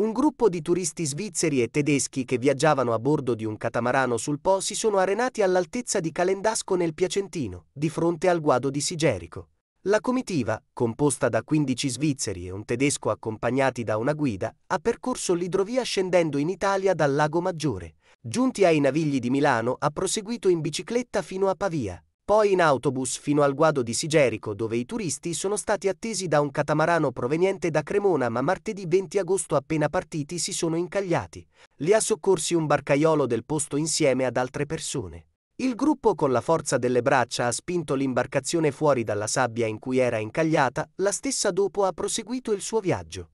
un gruppo di turisti svizzeri e tedeschi che viaggiavano a bordo di un catamarano sul Po si sono arenati all'altezza di Calendasco nel Piacentino, di fronte al guado di Sigerico. La comitiva, composta da 15 svizzeri e un tedesco accompagnati da una guida, ha percorso l'idrovia scendendo in Italia dal Lago Maggiore. Giunti ai Navigli di Milano, ha proseguito in bicicletta fino a Pavia, poi in autobus fino al guado di Sigerico dove i turisti sono stati attesi da un catamarano proveniente da Cremona ma martedì 20 agosto appena partiti si sono incagliati. Li ha soccorsi un barcaiolo del posto insieme ad altre persone. Il gruppo con la forza delle braccia ha spinto l'imbarcazione fuori dalla sabbia in cui era incagliata, la stessa dopo ha proseguito il suo viaggio.